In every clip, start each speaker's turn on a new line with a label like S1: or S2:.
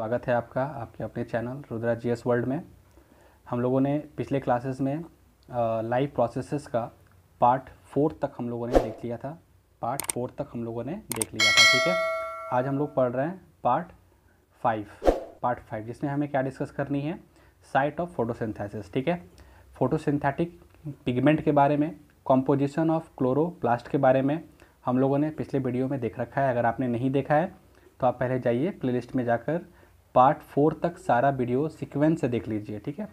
S1: स्वागत है आपका आपके अपने चैनल रुद्रा एस वर्ल्ड में हम लोगों ने पिछले क्लासेस में लाइव प्रोसेसेस का पार्ट फोर्थ तक हम लोगों ने देख लिया था पार्ट फोर्थ तक हम लोगों ने देख लिया था ठीक है आज हम लोग पढ़ रहे हैं पार्ट फाइव पार्ट फाइव जिसमें हमें क्या डिस्कस करनी है साइट ऑफ फोटोसिंथेसिस ठीक है फोटोसिंथेटिक पिगमेंट के बारे में कॉम्पोजिशन ऑफ क्लोरोप्लास्ट के बारे में हम लोगों ने पिछले वीडियो में देख रखा है अगर आपने नहीं देखा है तो आप पहले जाइए प्लेलिस्ट में जाकर पार्ट फोर तक सारा वीडियो सिक्वेंस से देख लीजिए ठीक है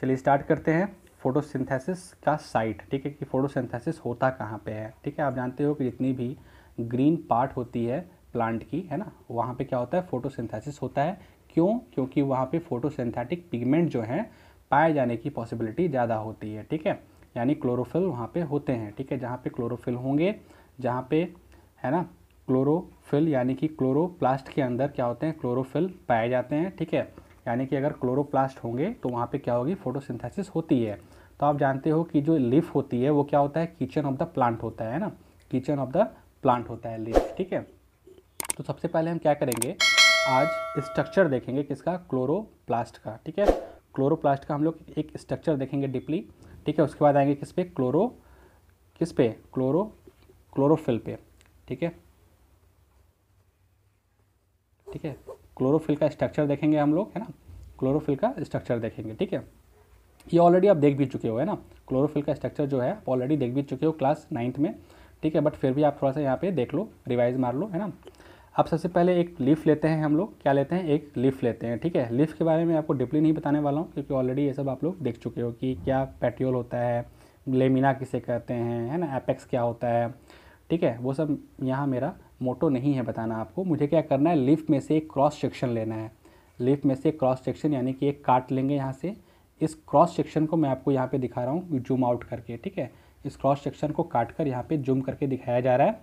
S1: चलिए स्टार्ट करते हैं फोटोसिंथेसिस का साइट ठीक है कि फोटोसिंथेसिस होता कहाँ पे है ठीक है आप जानते हो कि जितनी भी ग्रीन पार्ट होती है प्लांट की है ना वहाँ पे क्या होता है फोटोसिंथेसिस होता है क्यों क्योंकि वहाँ पे फोटोसिंथेटिक पिगमेंट जो हैं पाए जाने की पॉसिबिलिटी ज़्यादा होती है ठीक है यानी क्लोरोफिल वहाँ पे होते हैं ठीक है जहाँ पे क्लोरोफिल होंगे जहाँ पे है ना क्लोरोफिल यानी कि क्लोरोप्लास्ट के अंदर क्या होते हैं क्लोरोफिल पाए जाते हैं ठीक है यानी कि अगर क्लोरोप्लास्ट होंगे तो वहाँ पे क्या होगी फोटोसिंथेसिस होती है तो आप जानते हो कि जो लीफ होती है वो क्या होता है किचन ऑफ द प्लांट होता है ना किचन ऑफ द प्लांट होता है लीफ ठीक है तो सबसे पहले हम क्या करेंगे आज स्ट्रक्चर देखेंगे किसका क्लोरोप्लास्ट का ठीक है क्लोरोप्लास्ट का हम लोग एक स्ट्रक्चर देखेंगे डीपली ठीक है उसके बाद आएंगे किस पे क्लोरो किस पे क्लोरो क्लोरोफिल पे ठीक है ठीक है क्लोरोफिल का स्ट्रक्चर देखेंगे हम लोग है ना क्लोरोफिल का स्ट्रक्चर देखेंगे ठीक है ये ऑलरेडी आप देख भी चुके हो है ना क्लोरोफिल का स्ट्रक्चर जो है आप ऑलरेडी देख भी चुके हो क्लास नाइन्थ में ठीक है बट फिर भी आप थोड़ा सा यहाँ पे देख लो रिवाइज मार लो है ना आप सबसे पहले एक लीफ लेते हैं हम लोग क्या लेते हैं एक लीफ लेते हैं ठीक है लीफ के बारे में आपको डिपली नहीं बताने वाला हूँ क्योंकि ऑलरेडी ये सब आप लोग देख चुके हो कि क्या पेट्रियोल होता है लेमिना किसे कहते हैं है ना एपेक्स क्या होता है ठीक है वो सब यहाँ मेरा मोटो नहीं है बताना आपको मुझे क्या करना है लिफ्ट में से एक क्रॉस सेक्शन लेना है लिफ्ट में से क्रॉस सेक्शन यानी कि एक काट लेंगे यहाँ से इस क्रॉस सेक्शन को मैं आपको यहाँ पे दिखा रहा हूँ जूम आउट करके ठीक है इस क्रॉस सेक्शन को काट कर यहाँ पे जूम करके दिखाया जा रहा है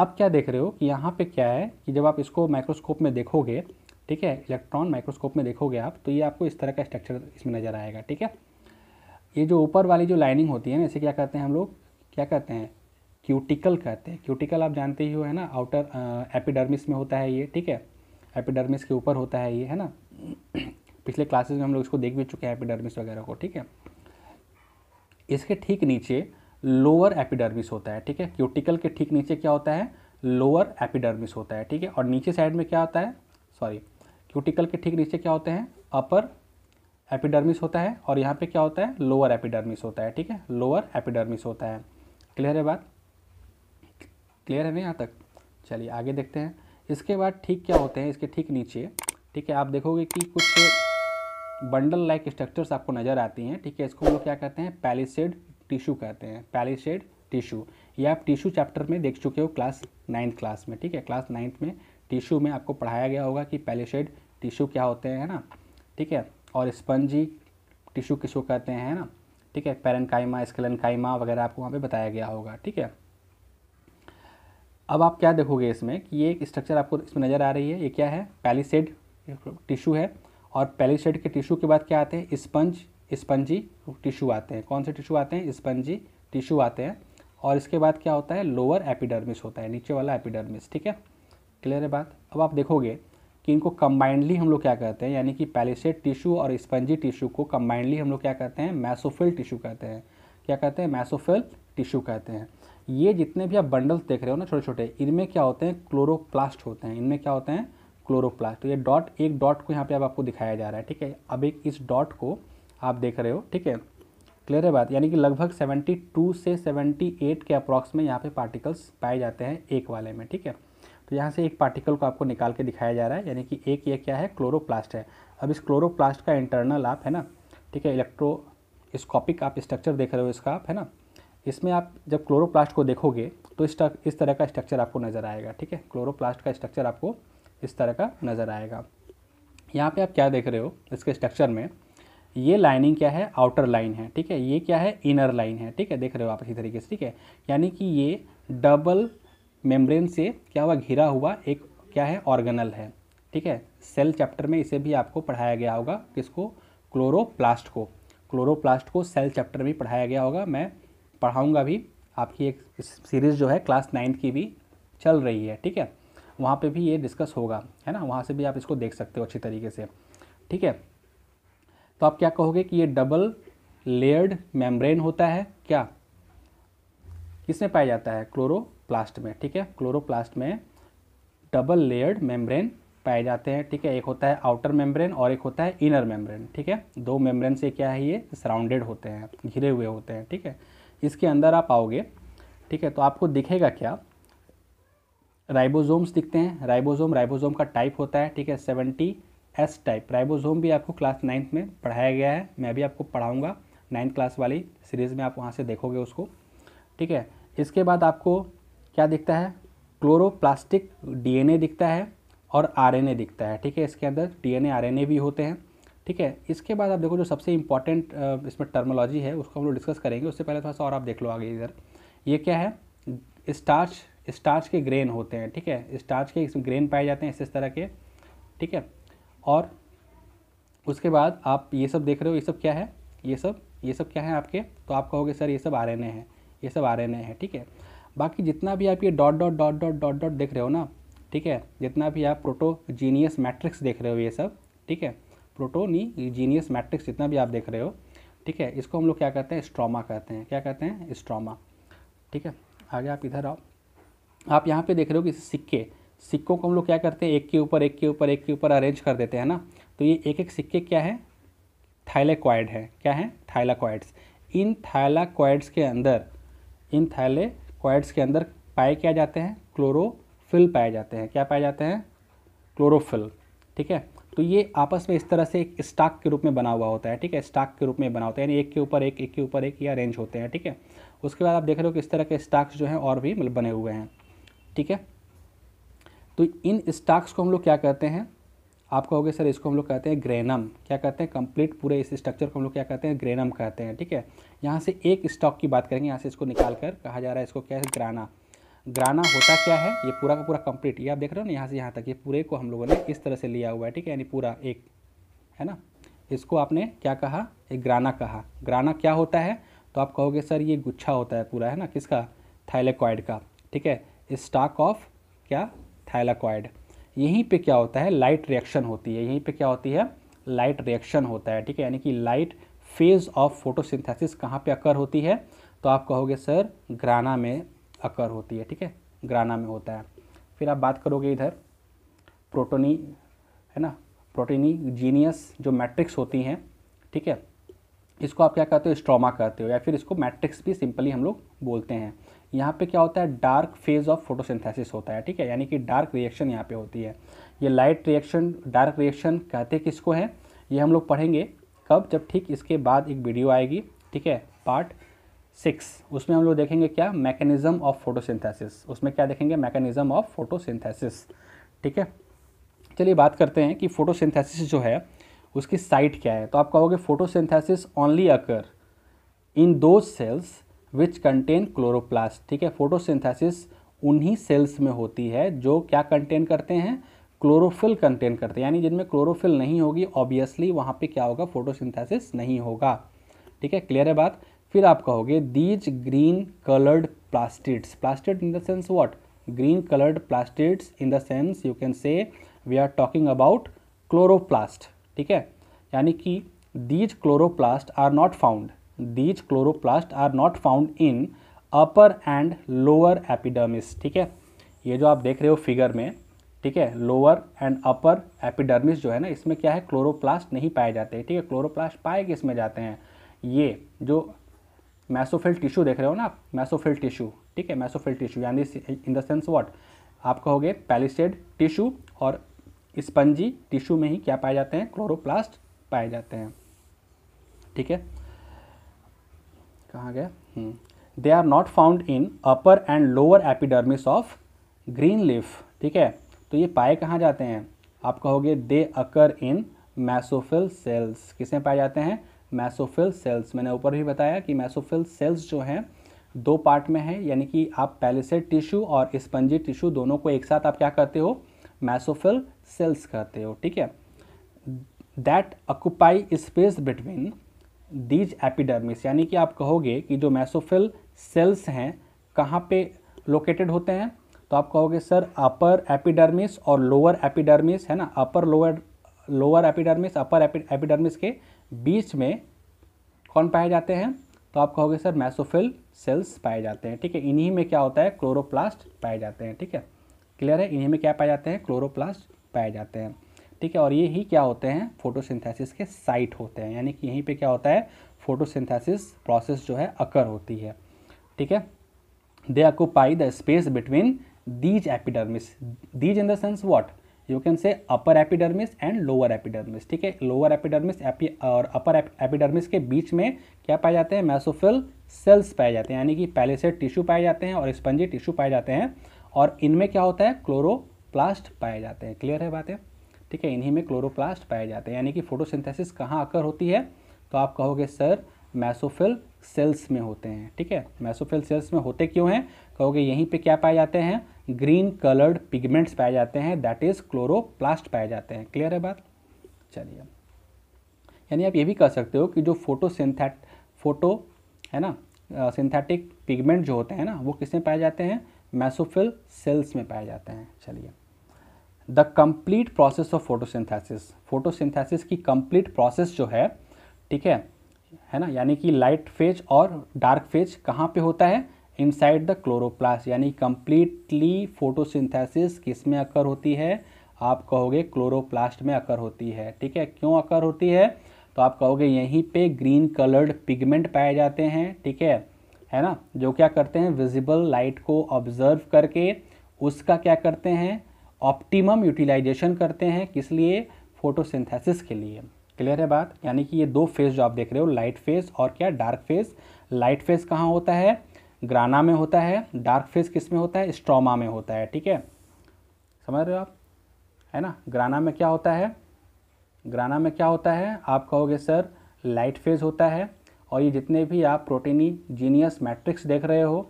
S1: आप क्या देख रहे हो कि यहाँ पर क्या है कि जब आप इसको माइक्रोस्कोप में देखोगे ठीक है इलेक्ट्रॉन माइक्रोस्कोप में देखोगे आप तो ये आपको इस तरह का स्ट्रक्चर इसमें नज़र आएगा ठीक है ये जो ऊपर वाली जो लाइनिंग होती है ना इसे क्या कहते हैं हम लोग क्या कहते हैं क्यूटिकल कहते हैं क्यूटिकल आप जानते ही हो है ना आउटर एपिडर्मिस में होता है ये ठीक है एपिडर्मिस के ऊपर होता है ये है ना पिछले क्लासेस में हम लोग इसको देख भी चुके हैं एपिडर्मिस वगैरह को ठीक है इसके ठीक नीचे लोअर एपिडर्मिस होता है ठीक है क्यूटिकल के ठीक नीचे क्या होता है लोअर एपिडर्मिस होता है ठीक है और नीचे साइड में क्या होता है सॉरी क्यूटिकल के ठीक नीचे क्या होते हैं अपर एपिडर्मिस होता है और यहाँ पे क्या होता है लोअर एपिडर्मिस होता है ठीक है लोअर एपिडर्मिस होता है क्लियर है बात क्लियर है ना यहाँ तक चलिए आगे देखते हैं इसके बाद ठीक क्या होते हैं इसके ठीक नीचे ठीक है आप देखोगे कि कुछ बंडल लाइक स्ट्रक्चर्स आपको नज़र आती हैं ठीक है इसको हम लोग क्या कहते हैं पैलिसेड टिश्यू कहते हैं पैलिसेड टिश्यू ये आप टिश्यू चैप्टर में देख चुके हो क्लास नाइन्थ क्लास में ठीक है क्लास नाइन्थ में टिश्यू में आपको पढ़ाया गया होगा कि पैलिसेड टिश्यू क्या होते हैं है ना ठीक है और स्पंजी टिश्यू किसको कहते हैं है ना ठीक है पेरनकाइमा स्केलनकाइमा वगैरह आपको वहाँ पे बताया गया होगा ठीक है अब आप क्या देखोगे इसमें कि ये एक स्ट्रक्चर आपको इसमें नज़र आ रही है ये क्या है पैलीसेड टिश्यू है और पैलीसेड के टिश्यू के बाद क्या आते हैं स्पंज स्पंजी टिश्यू आते हैं कौन से टिश्यू आते हैं स्पंजी टिश्यू आते हैं और इसके बाद क्या होता है लोअर एपिडर्मिस होता है नीचे वाला एपिडर्मिस ठीक है क्लियर है बात अब आप देखोगे कि इनको कम्बाइंडली हम लोग क्या करते हैं यानी कि पैलीसेड टिश्यू और स्पंजी टिश्यू को कम्बाइंडली हम लोग क्या करते हैं मैसोफिल टिश्यू कहते हैं क्या कहते हैं मैसोफिल टिश्यू कहते हैं ये जितने भी आप बंडल्स देख रहे हो ना छोटे छोटे इनमें क्या होते हैं क्लोरोप्लास्ट होते हैं इनमें क्या होते हैं क्लोरोप्लास्ट तो ये डॉट एक डॉट को यहाँ पे अब आप आपको दिखाया जा रहा है ठीक है अब एक इस डॉट को आप देख रहे हो ठीक है क्लियर है बात यानी कि लगभग 72 से 78 के अप्रॉक्स में यहाँ पे पार्टिकल्स पाए जाते हैं एक वाले में ठीक है तो यहाँ से एक पार्टिकल को आपको निकाल के दिखाया जा रहा है यानी कि एक ये क्या है क्लोरोप्लास्ट है अब इस क्लोरोप्लास्ट का इंटरनल आप है ना ठीक है इलेक्ट्रोस्कॉपिक आप स्ट्रक्चर देख रहे हो इसका आप है ना इसमें आप जब क्लोरोप्लास्ट को देखोगे तो इस, इस तरह का स्ट्रक्चर आपको नज़र आएगा ठीक है क्लोरोप्लास्ट का स्ट्रक्चर आपको इस तरह का नज़र आएगा यहाँ पे आप क्या देख रहे हो इसके स्ट्रक्चर में ये लाइनिंग क्या है आउटर लाइन है ठीक है ये क्या है इनर लाइन है ठीक है देख रहे हो आप इसी तरीके से ठीक है यानी कि ये डबल मेम्ब्रेन से क्या हुआ घिरा हुआ एक क्या है ऑर्गेनल है ठीक है सेल चैप्टर में इसे भी आपको पढ़ाया गया होगा किसको क्लोरोप्लास्ट को क्लोरोप्लास्ट को सेल चैप्टर में पढ़ाया गया होगा मैं पढ़ाऊँगा भी आपकी एक सीरीज़ जो है क्लास नाइन्थ की भी चल रही है ठीक है वहाँ पे भी ये डिस्कस होगा है ना वहाँ से भी आप इसको देख सकते हो अच्छी तरीके से ठीक है तो आप क्या कहोगे कि ये डबल लेयर्ड मेम्ब्रेन होता है क्या किसमें पाया जाता है क्लोरोप्लास्ट में ठीक है क्लोरोप्लास्ट में डबल लेयर्ड मेम्ब्रेन पाए जाते हैं ठीक है एक होता है आउटर मेम्ब्रेन और एक होता है इनर मेम्ब्रेन ठीक है दो मेम्ब्रेन से क्या है ये सराउंडेड होते हैं घिरे हुए होते हैं ठीक है इसके अंदर आप आओगे ठीक है तो आपको दिखेगा क्या राइबोसोम्स दिखते हैं राइबोसोम राइबोसोम का टाइप होता है ठीक है सेवेंटी एस टाइप राइबोसोम भी आपको क्लास नाइन्थ में पढ़ाया गया है मैं भी आपको पढ़ाऊँगा नाइन्थ क्लास वाली सीरीज़ में आप वहाँ से देखोगे उसको ठीक है इसके बाद आपको क्या दिखता है क्लोरोप्लास्टिक डीएनए दिखता है और आरएनए दिखता है ठीक है इसके अंदर डीएनए आरएनए भी होते हैं ठीक है इसके बाद आप देखो जो सबसे इंपॉर्टेंट इसमें टर्मोलॉजी है उसको हम लोग डिस्कस करेंगे उससे पहले थोड़ा सा और आप देख लो आगे इधर ये क्या है स्टार्च स्टार्च के ग्रेन होते हैं ठीक है स्टार्च के इसमें ग्रेन पाए जाते हैं इस इस तरह के ठीक है और उसके बाद आप ये सब देख रहे हो ये सब क्या है ये सब ये सब क्या है आपके तो आप कहोगे सर ये सब आर हैं ये सब आर हैं ठीक है बाकी जितना भी आप ये dot dot dot dot dot dot देख रहे हो ना ठीक है जितना भी आप प्रोटोजीनियस मैट्रिक्स देख रहे हो ये सब ठीक है प्रोटोनीजीनियस मैट्रिक्स जितना भी आप देख रहे हो ठीक है इसको हम लोग क्या कहते हैं स्ट्रोमा कहते हैं क्या कहते हैं स्ट्रोमा ठीक है आगे आप इधर आओ आप यहाँ पे देख रहे हो कि सिक्के सिक्कों को हम लोग क्या करते हैं एक के ऊपर एक के ऊपर एक के ऊपर अरेंज कर देते हैं ना तो ये एक एक सिक्के क्या है थाइलेक्वाइड है क्या है थाइलाक्वाइड्स इन थाइलाक्वाइड्स के अंदर इन थाइलेक्वाइड्स के अंदर पाए क्या जाते हैं क्लोरोफिल पाए जाते हैं क्या पाए जाते हैं क्लोरोफिल ठीक है तो ये आपस में इस तरह से एक स्टाक के रूप में बना हुआ होता है ठीक है स्टाक के रूप में बना होता है यानी एक के ऊपर एक एक के ऊपर एक ये अरेंज होते हैं ठीक है उसके बाद आप देख रहे हो कि इस तरह के स्टाक्स जो हैं और भी मतलब बने हुए हैं ठीक है तो इन स्टाक्स को हम लोग क्या कहते हैं आप कहोगे सर इसको हम लोग कहते हैं ग्रेनम क्या कहते हैं कंप्लीट पूरे इस स्ट्रक्चर को हम लोग क्या कहते हैं ग्रेनम कहते हैं ठीक है यहाँ से एक स्टॉक की बात करेंगे यहाँ से इसको निकाल कर कहा जा रहा है इसको क्या है ग्राना ग्राना होता क्या है ये पूरा का पूरा कंप्लीट ये आप देख रहे हो ना यहाँ से यहाँ तक ये पूरे को हम लोगों ने इस तरह से लिया हुआ है ठीक है यानी पूरा एक है ना इसको आपने क्या कहा एक ग्राना कहा ग्राना क्या होता है तो आप कहोगे सर ये गुच्छा होता है पूरा है ना किसका थाइलेक्वाइड का ठीक है स्टाक ऑफ क्या थाइलेक्वाइड यहीं पर क्या होता है लाइट रिएक्शन होती है यहीं पर क्या होती है लाइट रिएक्शन होता है ठीक है यानी कि लाइट फेज ऑफ फोटोसिंथेसिस कहाँ पे अकर होती है तो आप कहोगे सर ग्राना में अकर होती है ठीक है ग्राना में होता है फिर आप बात करोगे इधर प्रोटोनी है ना प्रोटीनी जीनियस जो मैट्रिक्स होती हैं ठीक है इसको आप क्या कहते हो स्ट्रोमा कहते हो या फिर इसको मैट्रिक्स भी सिंपली हम लोग बोलते हैं यहाँ पे क्या होता है डार्क फेज ऑफ फोटोसिंथेसिस होता है ठीक है यानी कि डार्क रिएक्शन यहाँ पे होती है ये लाइट रिएक्शन डार्क रिएक्शन कहते किसको है ये हम लोग पढ़ेंगे कब जब ठीक इसके बाद एक वीडियो आएगी ठीक है पार्ट सिक्स उसमें हम लोग देखेंगे क्या मैकेनिज्म ऑफ फोटोसिंथेसिस उसमें क्या देखेंगे मैकेनिज्म ऑफ फोटोसिंथेसिस ठीक है चलिए बात करते हैं कि फोटोसिंथेसिस जो है उसकी साइट क्या है तो आप कहोगे फोटोसिंथेसिस ओनली अकर इन दो सेल्स विच कंटेन क्लोरोप्लास्ट ठीक है फोटोसिंथेसिस उन्हीं सेल्स में होती है जो क्या कंटेन करते हैं क्लोरोफिल कंटेन करते हैं यानी जिनमें क्लोरोफिल नहीं होगी ऑब्वियसली वहाँ पे क्या होगा फोटोसिंथेसिस नहीं होगा ठीक है क्लियर है बात फिर आप कहोगे these green coloured plastids plastid in the sense what green coloured plastids in the sense you can say we are talking about chloroplast ठीक है यानी कि these chloroplast are not found these chloroplast are not found in upper and lower epidermis ठीक है ये जो आप देख रहे हो फिगर में ठीक है लोअर एंड अपर एपिडर्मिस जो है ना इसमें क्या है क्लोरोप्लास्ट नहीं पाए जाते ठीक है क्लोरोप्लास्ट पाए किस में जाते हैं ये जो मैसोफिल टिश्यू देख रहे हो ना आप मैसोफिल टिश्यू ठीक है मैसोफिल टिश्यू यानी इन द सेंस व्हाट आप कहोगे पैलिसेड टिश्यू और स्पंजी टिश्यू में ही क्या पाए जाते हैं क्लोरोप्लास्ट पाए जाते हैं ठीक है कहाँ गया they are not found in upper and lower epidermis of green leaf ठीक है तो ये पाए कहाँ जाते हैं आप कहोगे दे अकर इन मैसोफिल सेल्स किसमें पाए जाते हैं मैसोफिल सेल्स मैंने ऊपर भी बताया कि मैसोफिल सेल्स जो हैं दो पार्ट में है यानी कि आप पैलेसेड टिश्यू और स्पंजी टिश्यू दोनों को एक साथ आप क्या करते हो मैसोफिल सेल्स करते हो ठीक है that occupy space between these epidermis यानी कि आप कहोगे कि जो मैसोफिल सेल्स हैं कहाँ पे लोकेटेड होते हैं तो आप कहोगे सर अपर एपिडर्मिस और लोअर एपिडर्मिस है ना upper lower lower epidermis upper epidermis के बीच में कौन पाए जाते हैं तो आप कहोगे सर मैसोफिल सेल्स पाए जाते हैं ठीक है इन्हीं में क्या होता है क्लोरोप्लास्ट पाए जाते हैं ठीक है क्लियर है इन्हीं में क्या पाए जाते हैं क्लोरोप्लास्ट पाए जाते हैं ठीक है और ये ही क्या होते हैं फोटोसिंथेसिस के साइट होते हैं यानी कि यहीं पे क्या होता है फोटोसिंथेसिस प्रोसेस जो है अकर होती है ठीक है they occupy the space between these epidermis these in the sense what you can say upper epidermis and lower epidermis ठीक है लोअर एपिडर्मिस और अपर एपिडर्मिस के बीच में क्या पाए जाते हैं मैसोफिल सेल्स पाए जाते हैं यानी कि पैलेसेट टिश्यू पाए जाते हैं और स्पंजी टिश्यू पाए जाते हैं और इनमें क्या होता है क्लोरोप्लास्ट पाए जाते हैं क्लियर है बातें ठीक है इन्हीं में क्लोरोप्लास्ट पाए जाते हैं यानी कि फोटोसिंथेसिस कहाँ आकर होती है तो आप कहोगे सर मैसोफिल सेल्स में होते हैं ठीक है मैसोफिल सेल्स में होते क्यों हैं कहोगे यहीं पे क्या पाए जाते हैं ग्रीन कलर्ड पिगमेंट्स पाए जाते हैं दैट इज़ क्लोरोप्लास्ट पाए जाते हैं क्लियर है बात चलिए यानी आप ये भी कह सकते हो कि जो सिंथेट फोटो है ना सिंथेटिक पिगमेंट जो होते हैं ना वो किसमें पाए जाते हैं मैसोफिल सेल्स में पाए जाते हैं चलिए the complete process of photosynthesis photosynthesis की कंप्लीट प्रोसेस जो है ठीक है है ना यानी कि लाइट फेज और डार्क फेज कहाँ पे होता है इनसाइड द क्लोरोप्लास्ट यानी कम्प्लीटली फोटोसिंथेसिस किस में अकर होती है आप कहोगे क्लोरोप्लास्ट में अकर होती है ठीक है क्यों अकर होती है तो आप कहोगे यहीं पे ग्रीन कलर्ड पिगमेंट पाए जाते हैं ठीक है है ना जो क्या करते हैं विजिबल लाइट को ऑब्जर्व करके उसका क्या करते हैं ऑप्टिमम यूटिलाइजेशन करते हैं किस लिए फोटोसिंथेसिस के लिए क्लियर है बात यानी कि ये दो फेज जो आप देख रहे हो लाइट फेज और क्या डार्क फेज लाइट फेज कहाँ होता है ग्राना में होता है डार्क फेज किस में होता है स्ट्रोमा में होता है ठीक है समझ रहे हो आप है ना ग्राना में क्या होता है ग्राना में क्या होता है आप कहोगे सर लाइट फेज होता है और ये जितने भी आप प्रोटीनी जीनियस मैट्रिक्स देख रहे हो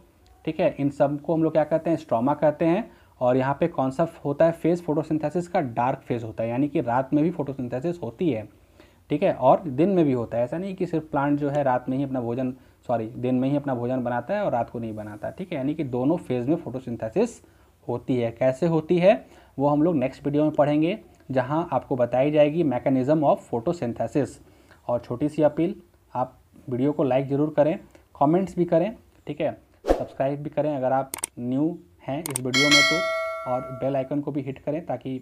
S1: ठीक है इन सब को हम लोग क्या कहते हैं स्ट्रोमा कहते हैं और यहाँ पे कौन सा होता है फेज़ फोटोसिंथेसिस का डार्क फेज़ होता है यानी कि रात में भी फोटोसिंथेसिस होती है ठीक है और दिन में भी होता है ऐसा नहीं कि सिर्फ प्लांट जो है रात में ही अपना भोजन सॉरी दिन में ही अपना भोजन बनाता है और रात को नहीं बनाता ठीक है यानी कि दोनों फेज़ में फोटोसिंथेसिस होती है कैसे होती है वो हम लोग नेक्स्ट वीडियो में पढ़ेंगे जहाँ आपको बताई जाएगी मैकेनिज़्म ऑफ फोटोसिंथेसिस और छोटी सी अपील आप वीडियो को लाइक ज़रूर करें कमेंट्स भी करें ठीक है सब्सक्राइब भी करें अगर आप न्यू हैं इस वीडियो में तो और बेल आइकन को भी हिट करें ताकि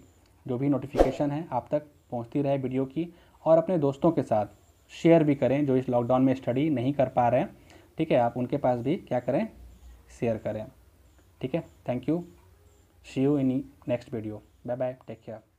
S1: जो भी नोटिफिकेशन है आप तक पहुंचती रहे वीडियो की और अपने दोस्तों के साथ शेयर भी करें जो इस लॉकडाउन में स्टडी नहीं कर पा रहे हैं ठीक है आप उनके पास भी क्या करें शेयर करें ठीक है thank you see you in next video bye bye take care